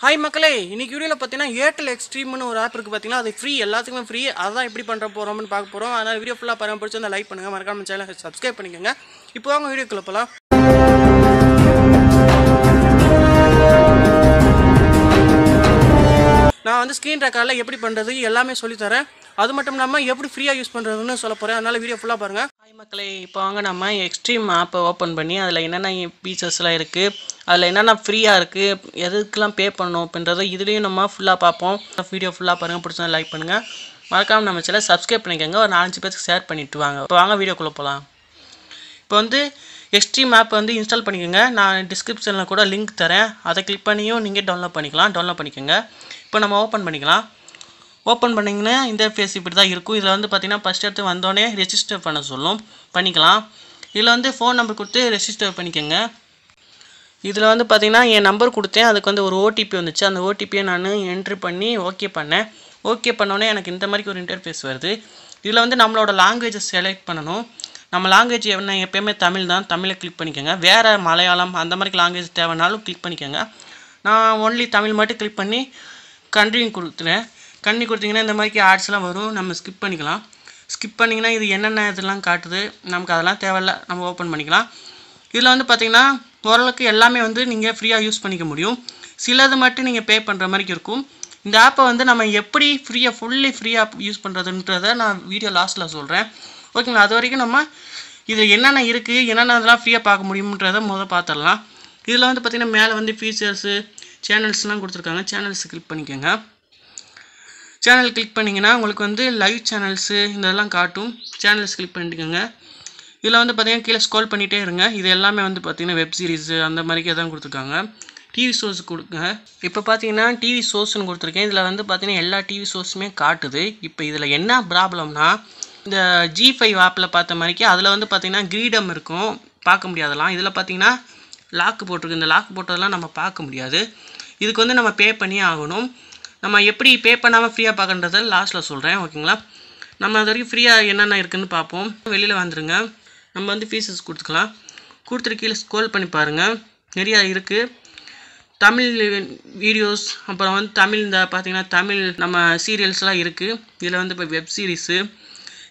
hi மக்களே இன்னைக்கு வீடியோவில் பார்த்தீங்கன்னா ஏர்டெல் எக்ஸ்ட்ரீம்னு ஒரு ஆப் இருக்குது பார்த்தீங்கன்னா அது ஃப்ரீ எல்லாத்துக்குமே ஃப்ரீ அதான் எப்படி பண்ணுற போகிறோம்னு பார்க்க போகிறோம் அதனால் வீடியோ ஃபுல்லாக பரம்பரிச்சு அந்த லைக் பண்ணுங்கள் மறக்காமல் சேனல் சப்ஸ்கிரைப் பண்ணிக்கோங்க இப்போ அவங்க வீடியோக்குள்ளே போகலாம் நான் வந்து ஸ்க்ரீன் ரெக்கார்டில் எப்படி பண்ணுறது எல்லாமே சொல்லித்தரேன் அது மட்டும் இல்லாமல் எப்படி ஃப்ரீயாக யூஸ் பண்ணுறதுன்னு சொல்ல போகிறேன் அதனால் வீடியோ ஃபுல்லாக பாருங்கள் ஹாய் மக்களை இப்போ வாங்க நம்ம எக்ஸ்ட்ரீம் ஆப்பை ஓப்பன் பண்ணி அதில் என்னென்ன ஃபீச்சர்ஸ்லாம் இருக்குது அதில் என்னென்ன ஃப்ரீயாக இருக்குது எதுக்கெலாம் பே பண்ணணும் அப்படின்றத இதுலேயும் நம்ம ஃபுல்லாக பார்ப்போம் வீடியோ ஃபுல்லாக பாருங்கள் பிடிச்சா லைக் பண்ணுங்கள் மறக்காமல் நம்ம சில சப்ஸ்கிரைப் பண்ணிக்கோங்க ஒரு நாலஞ்சு பேருக்கு ஷேர் பண்ணிவிட்டு வாங்க இப்போ வாங்க வீடியோக்குள்ளே போகலாம் இப்போ வந்து எக்ஸ்ட்ரீம் ஆப் வந்து இன்ஸ்டால் பண்ணிக்கோங்க நான் டிஸ்கிரிப்ஷனில் கூட லிங்க் தரேன் அதை கிளிக் பண்ணியும் நீங்கள் டவுன்லோட் பண்ணிக்கலாம் டவுன்லோட் பண்ணிக்கோங்க இப்போ நம்ம ஓப்பன் பண்ணிக்கலாம் ஓப்பன் பண்ணிங்கன்னா இந்த ஃபேஸ் இப்படி தான் இருக்கும் இதில் வந்து பார்த்திங்கன்னா ஃபஸ்ட் எடுத்து வந்தோடனே ரெஜிஸ்டர் பண்ண சொல்லும் பண்ணிக்கலாம் இதில் வந்து ஃபோன் நம்பர் கொடுத்து ரெஜிஸ்டர் பண்ணிக்கோங்க இதில் வந்து பார்த்திங்கன்னா என் நம்பர் கொடுத்தேன் அதுக்கு வந்து ஒரு ஓடிபி வந்துச்சு அந்த ஓடிபியை நான் என்ட்ரி பண்ணி ஓகே பண்ணேன் ஓகே பண்ணோன்னே எனக்கு இந்த மாதிரி ஒரு இன்டர்ஃபேஸ் வருது இதில் வந்து நம்மளோட லாங்குவேஜை செலக்ட் பண்ணணும் நம்ம லாங்குவேஜ் என்ன எப்போயுமே தமிழ் தான் தமிழை கிளிக் பண்ணிக்கோங்க வேறு மலையாளம் அந்த மாதிரி லாங்குவேஜ் தேவைனாலும் கிளிக் பண்ணிக்கோங்க நான் ஒன்லி தமிழ் மட்டும் கிளிக் பண்ணி கண்ட்ரிங் கொடுத்துறேன் கண்ணி கொடுத்தீங்கன்னா இந்த மாதிரிக்கு ஆட்ஸ்லாம் வரும் நம்ம ஸ்கிப் பண்ணிக்கலாம் ஸ்கிப் பண்ணிங்கன்னா இது என்னென்ன இதெல்லாம் காட்டுது நமக்கு அதெல்லாம் தேவையில்ல நம்ம ஓப்பன் பண்ணிக்கலாம் இதில் வந்து பார்த்திங்கன்னா ஓரளவுக்கு எல்லாமே வந்து நீங்கள் ஃப்ரீயாக யூஸ் பண்ணிக்க முடியும் சிலது மட்டும் நீங்கள் பே பண்ணுற மாதிரி இருக்கும் இந்த ஆப்பை வந்து நம்ம எப்படி ஃப்ரீயாக ஃபுல்லி ஃப்ரீயாக யூஸ் பண்ணுறதுன்றத நான் வீடியோ லாஸ்ட்டில் சொல்கிறேன் ஓகேங்களா அது வரைக்கும் நம்ம இதில் என்னென்ன இருக்குது என்னென்ன இதெல்லாம் ஃப்ரீயாக பார்க்க முடியுன்றதை முதல் பார்த்துடலாம் இதில் வந்து பார்த்திங்கன்னா மேலே வந்து ஃபீச்சர்ஸு சேனல்ஸ்லாம் கொடுத்துருக்காங்க சேனல்ஸ் கிளிக் பண்ணிக்கோங்க சேனல் கிளிக் பண்ணிங்கன்னா உங்களுக்கு வந்து லைவ் சேனல்ஸு இதெல்லாம் காட்டும் சேனல்ஸ் கிளிக் பண்ணிக்கோங்க இதில் வந்து பார்த்திங்கன்னா கீழே ஸ்கோல் பண்ணிகிட்டே இருங்க இது எல்லாமே வந்து பார்த்திங்கன்னா வெப் சீரிஸு அந்த மாதிரிக்கே தான் கொடுத்துருக்காங்க டிவி ஷோஸ் கொடுங்க இப்போ பார்த்தீங்கன்னா டிவி ஷோஸ்னு கொடுத்துருக்கேன் இதில் வந்து பார்த்திங்கன்னா எல்லா டிவி ஷோஸுமே காட்டுது இப்போ இதில் என்ன ப்ராப்ளம்னா இந்த ஜி ஃபைவ் ஆப்பில் பார்த்த மாதிரிக்கு அதில் வந்து பார்த்திங்கன்னா கிரீடம் இருக்கும் பார்க்க முடியாதெல்லாம் இதில் பார்த்திங்கன்னா லாக்கு போட்டிருக்கு இந்த லாக்கு போட்டதெல்லாம் நம்ம பார்க்க முடியாது இதுக்கு வந்து நம்ம பே பண்ணி ஆகணும் நம்ம எப்படி பே பண்ணாமல் ஃப்ரீயாக பார்க்கன்றதை லாஸ்ட்டில் சொல்கிறேன் ஓகேங்களா நம்ம அது வரைக்கும் ஃப்ரீயாக என்னென்ன இருக்குதுன்னு பார்ப்போம் வெளியில் வந்துடுங்க நம்ம வந்து ஃபீஸஸ் கொடுத்துக்கலாம் கொடுத்துட்டு கீழே ஸ்கோல் பண்ணி பாருங்கள் நிறையா இருக்குது தமிழ் வீடியோஸ் அப்புறம் வந்து தமிழ் இந்த பார்த்திங்கன்னா தமிழ் நம்ம சீரியல்ஸ்லாம் இருக்குது இதில் வந்து இப்போ web series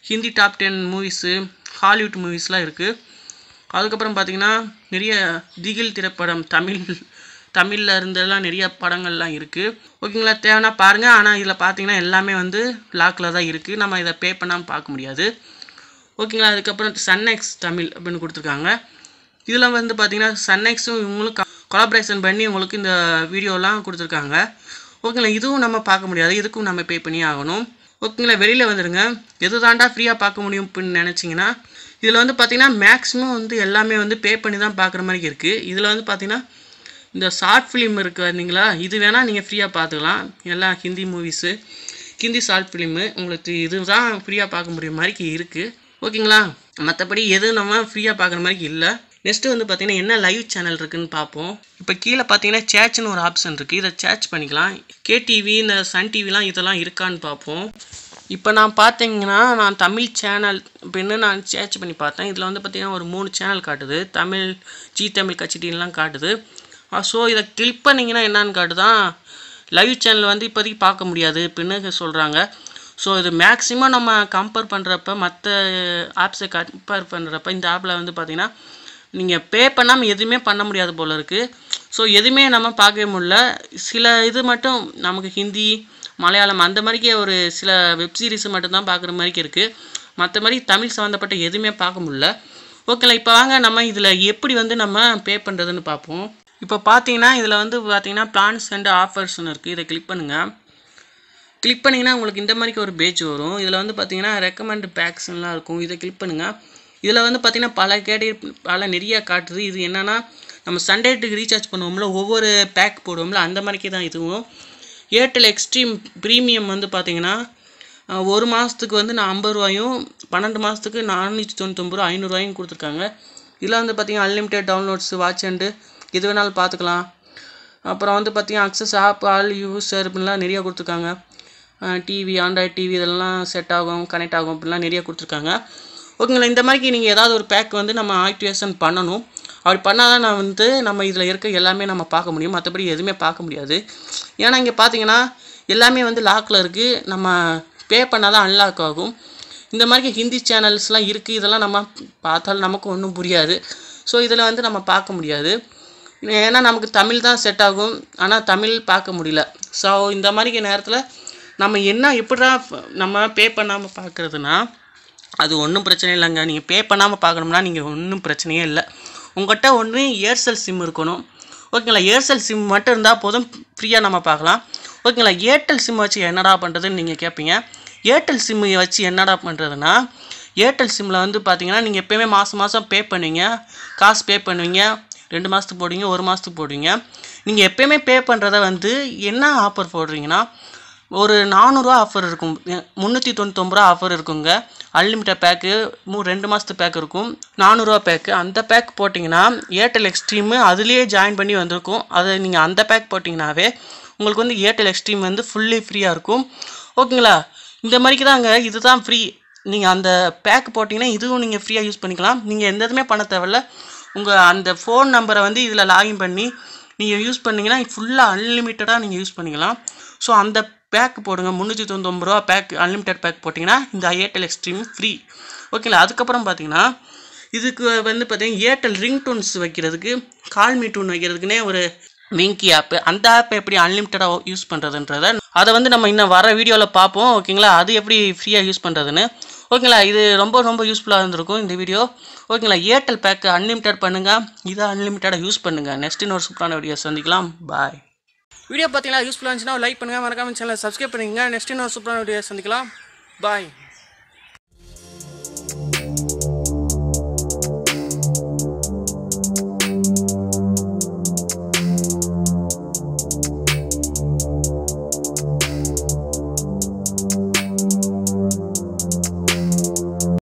Hindi top ten movies Hollywood மூவிஸ்லாம் இருக்குது அதுக்கப்புறம் பார்த்திங்கன்னா நிறைய திகில் திரைப்படம் தமிழ் தமிழில் இருந்தெல்லாம் நிறைய படங்கள்லாம் இருக்குது ஓகேங்களா தேவைன்னா பாருங்கள் ஆனால் இதில் பார்த்தீங்கன்னா எல்லாமே வந்து லாக்கில் தான் இருக்குது நம்ம இதை பே பண்ணாமல் பார்க்க முடியாது ஓகேங்களா அதுக்கப்புறம் சன்னெக்ஸ் தமிழ் அப்படின்னு கொடுத்துருக்காங்க இதில் வந்து பார்த்திங்கன்னா சன்னெக்ஸும் இவங்களும் கொலாபரேஷன் பண்ணி உங்களுக்கு இந்த வீடியோலாம் கொடுத்துருக்காங்க ஓகேங்களா இதுவும் நம்ம பார்க்க முடியாது இதுக்கும் நம்ம பே பண்ணி ஆகணும் ஓகேங்களா வெளியில் வந்துடுங்க எது தாண்டா ஃப்ரீயாக பார்க்க முடியும் அப்படின்னு நினச்சிங்கன்னா இதில் வந்து பார்த்திங்கன்னா மேக்ஸிமம் வந்து எல்லாமே வந்து பே பண்ணி தான் பார்க்குற மாதிரி இருக்குது இதில் வந்து பார்த்திங்கன்னா இந்த ஷார்ட் ஃபிலிம் இருக்குது வந்தீங்களா இது வேணால் நீங்கள் ஃப்ரீயாக பார்த்துக்கலாம் எல்லா Hindi movies Hindi short film உங்களுக்கு இது தான் ஃப்ரீயாக பார்க்க முடியும் மாதிரி இருக்குது ஓகேங்களா மற்றபடி எதுவும் நம்ம ஃப்ரீயாக பார்க்குற மாதிரி இல்லை நெக்ஸ்ட்டு வந்து பார்த்தீங்கன்னா என்ன லைவ் சேனல் இருக்குதுன்னு பார்ப்போம் இப்போ கீழே பார்த்தீங்கன்னா சேட்ச்னு ஒரு ஆப்ஷன் இருக்குது இதை சேட்ச் பண்ணிக்கலாம் கேடிவி இந்த சன் டிவிலாம் இதெல்லாம் இருக்கான்னு பார்ப்போம் இப்போ நான் பார்த்தீங்கன்னா நான் தமிழ் சேனல் அப்படின்னு நான் சேர்ச் பண்ணி பார்த்தேன் இதில் வந்து பார்த்திங்கன்னா ஒரு மூணு சேனல் காட்டுது தமிழ் ஜி தமிழ் கட்சிட்டின்லாம் காட்டுது ஸோ இதை கிளிக் பண்ணிங்கன்னா என்னான்னு காட்டுதான் லைவ் சேனல் வந்து இப்போதைக்கு பார்க்க முடியாது அப்படின்னு சொல்கிறாங்க ஸோ இது மேக்ஸிமம் நம்ம கம்பேர் பண்ணுறப்ப மற்ற ஆப்ஸை கம்பேர் பண்ணுறப்ப இந்த ஆப்பில் வந்து பார்த்திங்கன்னா நீங்கள் பே பண்ணாமல் எதுவுமே பண்ண முடியாது போல் இருக்குது ஸோ எதுவுமே நம்ம பார்க்கவே முடில சில இது மட்டும் நமக்கு ஹிந்தி மலையாளம் அந்த மாதிரிக்கே ஒரு சில வெப்சீரிஸ் மட்டும்தான் பார்க்குற மாதிரிக்கு இருக்குது மற்ற மாதிரி தமிழ் சம்மந்தப்பட்ட எதுவுமே பார்க்க முடில ஓகேங்களா இப்போ வாங்க நம்ம இதில் எப்படி வந்து நம்ம பே பண்ணுறதுன்னு பார்ப்போம் இப்போ பார்த்தீங்கன்னா இதில் வந்து பார்த்தீங்கன்னா பிளான்ஸ் அண்ட் ஆஃபர்ஸ்னு இருக்குது இதை கிளிக் பண்ணுங்கள் கிளிக் பண்ணிங்கன்னா உங்களுக்கு இந்த மாதிரிக்கு ஒரு பேஜ் வரும் இதில் வந்து பார்த்தீங்கன்னா ரெக்கமெண்ட் பேக்ஸ்லாம் இருக்கும் இதை கிளிக் பண்ணுங்கள் இதில் வந்து பார்த்திங்கன்னா பல கேடி பல நிறையா காட்டுது இது என்னென்னா நம்ம சண்டேட்டுக்கு ரீசார்ஜ் பண்ணுவோம்ல ஒவ்வொரு பேக் போடுவோம்ல அந்த மாதிரிக்கே தான் இதுவும் ஏர்டெல் எக்ஸ்ட்ரீம் ப்ரீமியம் வந்து பார்த்திங்கன்னா ஒரு மாதத்துக்கு வந்து நான் ஐம்பது ரூபாயும் பன்னெண்டு மாதத்துக்கு நானூற்றி தொண்ணூத்தொம்பது ரூபா ஐநூறுரூவாயும் கொடுத்துருக்காங்க இதில் வந்து பார்த்திங்கன்னா அன்லிமிட்டெட் டவுன்லோட்ஸ் வாட்ச் அண்டு எது வேணாலும் பார்த்துக்கலாம் அப்புறம் வந்து பார்த்திங்கன்னா அக்சஸ் ஆப் ஆல் யூஸர் அப்படின்லாம் நிறையா கொடுத்துருக்காங்க டிவி ஆண்ட்ராய்ட் டிவி இதெல்லாம் செட் ஆகும் கனெக்ட் ஆகும் அப்படிலாம் நிறையா கொடுத்துருக்காங்க ஓகேங்களா இந்த மாதிரிக்கு நீங்கள் ஏதாவது ஒரு பேக் வந்து நம்ம ஆக்டிவேஷன் பண்ணணும் அப்படி பண்ணால் தான் நான் வந்து நம்ம இதில் இருக்க எல்லாமே நம்ம பார்க்க முடியும் மற்றபடி எதுவுமே பார்க்க முடியாது ஏன்னா இங்கே பார்த்தீங்கன்னா எல்லாமே வந்து லாக்கில் இருக்குது நம்ம பே பண்ணால் தான் அன்லாக் ஆகும் இந்த மாதிரி ஹிந்தி சேனல்ஸ்லாம் இருக்குது இதெல்லாம் நம்ம பார்த்தாலும் நமக்கு ஒன்றும் புரியாது ஸோ இதில் வந்து நம்ம பார்க்க முடியாது ஏன்னா நமக்கு தமிழ் தான் செட் ஆகும் ஆனால் தமிழ் பார்க்க முடியல ஸோ இந்த மாதிரி நேரத்தில் நம்ம என்ன எப்படா நம்ம பே பண்ணாமல் பார்க்குறதுனா அது ஒன்றும் பிரச்சனை இல்லைங்க நீங்கள் பே பண்ணாமல் பார்க்கணும்னா நீங்கள் ஒன்றும் பிரச்சனையே இல்லை உங்கள்கிட்ட ஒன்று ஏர்செல் சிம் இருக்கணும் ஓகேங்களா ஏர்செல் சிம் மட்டும் இருந்தால் போதும் ஃப்ரீயாக நம்ம பார்க்கலாம் ஓகேங்களா ஏர்டெல் சிம் வச்சு என்னடா பண்ணுறதுன்னு நீங்கள் கேட்பீங்க ஏர்டெல் சிம் வச்சு என்னடா பண்ணுறதுன்னா ஏர்டெல் சிம்மில் வந்து பார்த்தீங்கன்னா நீங்கள் எப்போயுமே மாதம் மாதம் பே பண்ணுவீங்க காசு பே பண்ணுவீங்க ரெண்டு மாதத்துக்கு போடுவீங்க ஒரு மாதத்துக்கு போடுவீங்க நீங்கள் எப்போயுமே பே பண்ணுறத வந்து என்ன ஆஃபர் போடுறீங்கன்னா ஒரு நானூறுரூவா ஆஃபர் இருக்கும் முந்நூற்றி தொண்ணூத்தொம்பது ரூபா ஆஃபர் இருக்குங்க அன்லிமிட்டட் பேக்கு மூ ரெண்டு மாதத்து பேக் இருக்கும் நானூறுரூவா பேக்கு அந்த பேக் போட்டிங்கன்னா ஏர்டெல் எக்ஸ்ட்ரீமு அதுலேயே ஜாயின் பண்ணி வந்திருக்கும் அதை நீங்கள் அந்த பேக் போட்டிங்கனாவே உங்களுக்கு வந்து ஏர்டெல் எக்ஸ்ட்ரீம் வந்து ஃபுல்லி ஃப்ரீயாக இருக்கும் ஓகேங்களா இந்த மாதிரிக்கு தாங்க இது தான் ஃப்ரீ நீங்கள் அந்த பேக் போட்டிங்கன்னா இதுவும் நீங்கள் ஃப்ரீயாக யூஸ் பண்ணிக்கலாம் நீங்கள் எந்த எதுவுமே பண்ண தேவையில்ல உங்கள் அந்த ஃபோன் நம்பரை வந்து இதில் லாகின் பண்ணி நீங்கள் யூஸ் பண்ணிங்கன்னா ஃபுல்லாக அன்லிமிட்டடாக நீங்கள் யூஸ் பண்ணிக்கலாம் ஸோ அந்த பேக் போடுங்க முந்நூற்றி தொண்ணூத்தொம்பது ரூபா பேக் அன்லிமிட்டட் பேக் போட்டிங்கன்னா இந்த ஏர்டெல் எக்ஸ்ட்ரீம் ஃப்ரீ ஓகேங்களா அதுக்கப்புறம் பார்த்தீங்கன்னா இதுக்கு வந்து பார்த்தீங்கன்னா ஏர்டெல் ரிங் டோன்ஸ் வைக்கிறதுக்கு கால்மி டூன் வைக்கிறதுக்குனே ஒரு மிங்கி ஆப்பு அந்த ஆப்பை எப்படி அன்லிமிட்டடாக யூஸ் பண்ணுறதுன்றதை அதை வந்து நம்ம இன்னும் வர வீடியோவில் பார்ப்போம் ஓகேங்களா அது எப்படி ஃப்ரீயாக யூஸ் பண்ணுறதுன்னு ஓகேங்களா இது ரொம்ப ரொம்ப யூஸ்ஃபுல்லாக இருந்திருக்கும் இந்த வீடியோ ஓகேங்களா ஏர்டெல் பேக்கு அன்லிமிட்டட் பண்ணுங்கள் இதை அன்லிமிட்டடாக யூஸ் பண்ணுங்கள் நெக்ஸ்ட் இன்னொரு சூப்பரான வீடியோ சந்திக்கலாம் பாய் வீடியோ பார்த்தீங்கன்னா யூஸ்ஃபுல்லாக இருந்துச்சுன்னா லைக் பண்ணுங்கள் மறக்காமல் சேனலை சப்ஸ்கிரைப் பண்ணிக்கோங்க நெக்ஸ்ட் இன்னொரு சூப்பரான வீடியோ சந்திக்கலாம் பாய்